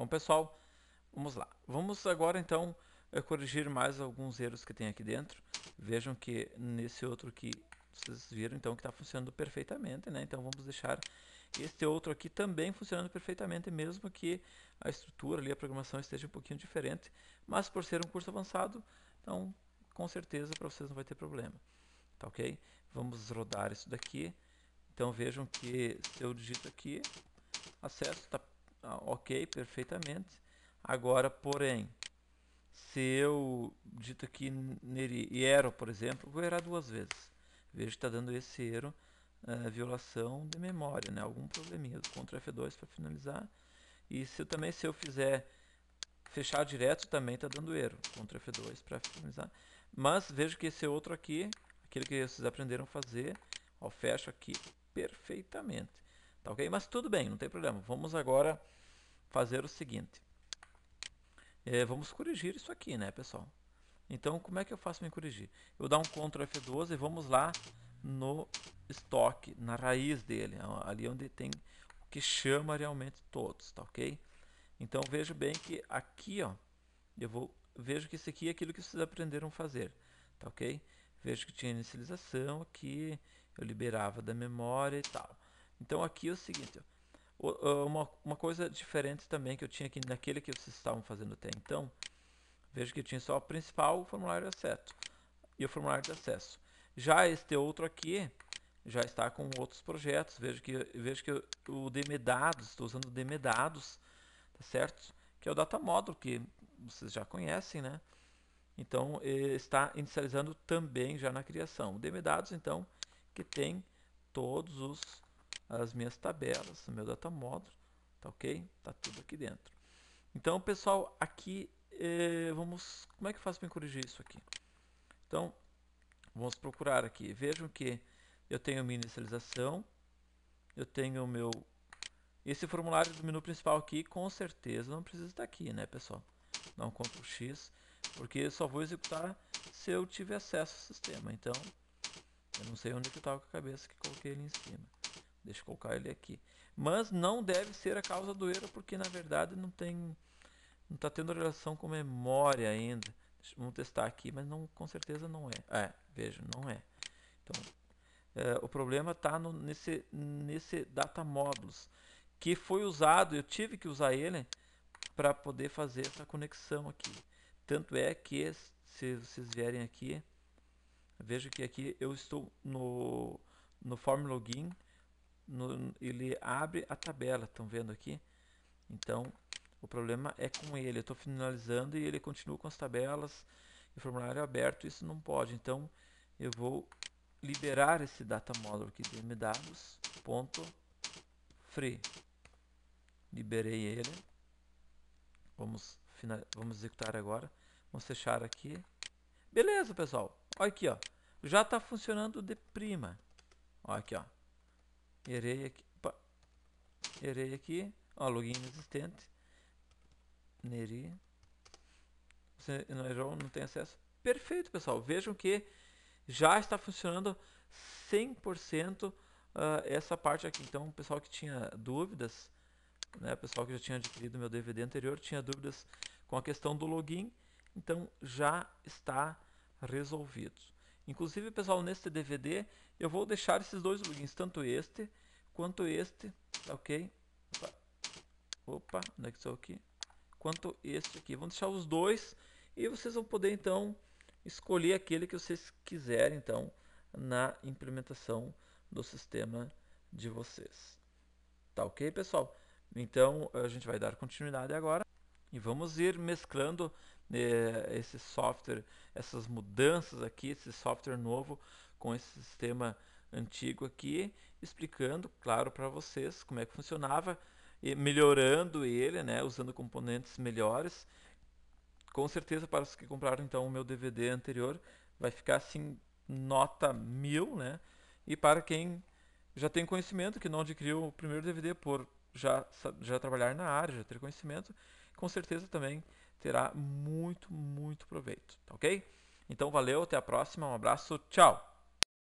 Bom, pessoal, vamos lá. Vamos agora, então, eh, corrigir mais alguns erros que tem aqui dentro. Vejam que nesse outro aqui, vocês viram, então, que está funcionando perfeitamente, né? Então, vamos deixar este outro aqui também funcionando perfeitamente, mesmo que a estrutura ali, a programação esteja um pouquinho diferente. Mas, por ser um curso avançado, então, com certeza, para vocês não vai ter problema. Tá ok? Vamos rodar isso daqui. Então, vejam que se eu digito aqui, acesso, está ah, ok, perfeitamente. Agora, porém, se eu dito aqui nero, por exemplo, vou errar duas vezes. Vejo que está dando esse erro, uh, violação de memória, né? algum probleminha. Ctrl F2 para finalizar. E se eu, também se eu fizer fechar direto, também está dando erro. Ctrl F2 para finalizar. Mas vejo que esse outro aqui, aquele que vocês aprenderam a fazer, ó, fecho aqui perfeitamente. Tá ok? Mas tudo bem, não tem problema. Vamos agora fazer o seguinte. É, vamos corrigir isso aqui, né, pessoal? Então, como é que eu faço me corrigir? Eu dou um Ctrl F12 e vamos lá no estoque, na raiz dele, é, ali é onde tem o que chama realmente todos, tá ok? Então, vejo bem que aqui, ó, eu vou, vejo que isso aqui é aquilo que vocês aprenderam a fazer, tá ok? Vejo que tinha inicialização aqui, eu liberava da memória e tal. Então aqui é o seguinte, ó, uma, uma coisa diferente também que eu tinha aqui naquele que vocês estavam fazendo até então, veja que tinha só o principal, o formulário de é acesso e o formulário de acesso. Já este outro aqui já está com outros projetos, veja que, veja que o dmedados estou usando o DMDados, tá certo? Que é o Data Model, que vocês já conhecem, né? Então, está inicializando também já na criação. O DMDados, então, que tem todos os as minhas tabelas, o meu data model, tá ok? Tá tudo aqui dentro. Então, pessoal, aqui eh, vamos, como é que eu faço para corrigir isso aqui? Então, vamos procurar aqui. Vejam que eu tenho minha inicialização, eu tenho o meu esse formulário do menu principal aqui, com certeza não precisa estar aqui, né, pessoal? Não Ctrl X, porque só vou executar se eu tiver acesso ao sistema. Então, eu não sei onde é que estava com a cabeça que coloquei ali em cima. Deixa eu colocar ele aqui. Mas não deve ser a causa do erro, porque na verdade não tem. Não está tendo relação com memória ainda. Vamos testar aqui, mas não, com certeza não é. É, veja, não é. Então, é, o problema está nesse, nesse data módulos que foi usado, eu tive que usar ele para poder fazer essa conexão aqui. Tanto é que, se vocês vierem aqui, vejo que aqui eu estou no, no form login, no, ele abre a tabela, estão vendo aqui? Então, o problema é com ele. Eu estou finalizando e ele continua com as tabelas e formulário aberto. Isso não pode. Então, eu vou liberar esse data model aqui, dmdados.free. Liberei ele. Vamos, vamos executar agora. Vamos fechar aqui. Beleza, pessoal. Olha aqui, ó. Já está funcionando de prima. Olha aqui, ó errei aqui, pá, errei aqui, ó, login existente, Neri, você não errou, não tem acesso, perfeito pessoal, vejam que já está funcionando 100% uh, ah, essa parte aqui, então o pessoal que tinha dúvidas, né, pessoal que já tinha adquirido meu DVD anterior, tinha dúvidas com a questão do login, então já está resolvido. Inclusive, pessoal, neste DVD eu vou deixar esses dois plugins, tanto este quanto este, ok? Opa, Opa onde é que estou aqui? Quanto este aqui. Vamos deixar os dois e vocês vão poder, então, escolher aquele que vocês quiserem, então, na implementação do sistema de vocês. Tá ok, pessoal? Então, a gente vai dar continuidade agora. E vamos ir mesclando eh, esse software, essas mudanças aqui, esse software novo com esse sistema antigo aqui, explicando, claro, para vocês como é que funcionava, e melhorando ele, né, usando componentes melhores. Com certeza, para os que compraram então o meu DVD anterior, vai ficar assim nota mil, né? E para quem já tem conhecimento que não adquiriu o primeiro DVD por já, já trabalhar na área, já ter conhecimento, com certeza também terá muito, muito proveito, tá ok? Então valeu, até a próxima, um abraço, tchau!